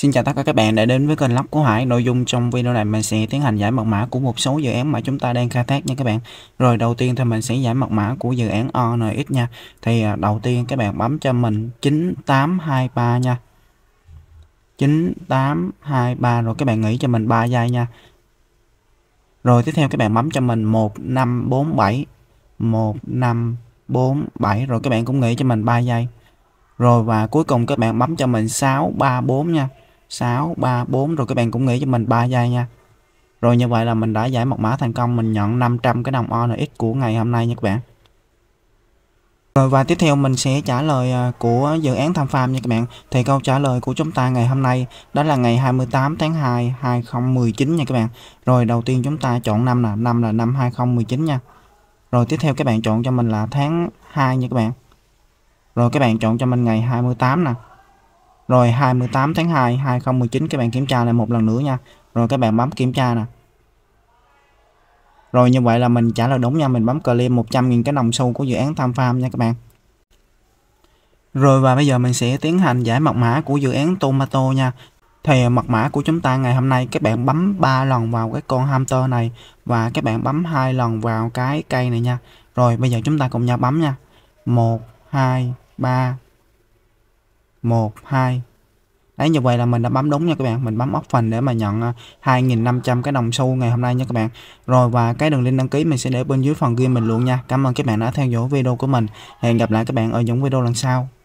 Xin chào tất cả các bạn đã đến với kênh Lóc của Hải. Nội dung trong video này mình sẽ tiến hành giải mật mã của một số dự án mà chúng ta đang khai thác nha các bạn. Rồi đầu tiên thì mình sẽ giải mật mã của dự án ONX nha. Thì à, đầu tiên các bạn bấm cho mình 9823 nha. 9823 rồi các bạn nghĩ cho mình 3 giây nha. Rồi tiếp theo các bạn bấm cho mình 1547 1547 rồi các bạn cũng nghĩ cho mình 3 giây. Rồi và cuối cùng các bạn bấm cho mình 634 nha. 6 3 4 rồi các bạn cũng nghĩ cho mình 3 giây nha rồi như vậy là mình đã giải mật mã thành công mình nhận 500 cái đồng ONX của ngày hôm nay nha các bạn rồi và tiếp theo mình sẽ trả lời à, của dự án tham pham nha các bạn. Thì câu trả lời của chúng ta ngày hôm nay đó là ngày 28 tháng 2 2019 nha các bạn. Rồi đầu tiên chúng ta chọn năm là năm là năm 2019 nha. Rồi tiếp theo các bạn chọn cho mình là tháng 2 nha các bạn. Rồi các bạn chọn cho mình ngày 28 nè. Rồi 28 tháng 2 2019 các bạn kiểm tra lại một lần nữa nha. Rồi các bạn bấm kiểm tra nè. Rồi như vậy là mình trả lời đúng nha, mình bấm claim 100.000 cái đồng xu của dự án Tam Farm nha các bạn. Rồi và bây giờ mình sẽ tiến hành giải mật mã của dự án Tomato nha. Thì mật mã của chúng ta ngày hôm nay các bạn bấm 3 lần vào cái con hamster này và các bạn bấm hai lần vào cái cây này nha. Rồi bây giờ chúng ta cùng nhau bấm nha. 1 2 3 1 2 đấy như vậy là mình đã bấm đúng nha các bạn mình bấm phần để mà nhận 2.500 à, cái đồng xu ngày hôm nay nha các bạn rồi và cái đường link đăng ký mình sẽ để bên dưới phần ghi mình luôn nha cảm ơn các bạn đã theo dõi video của mình hẹn gặp lại các bạn ở những video lần sau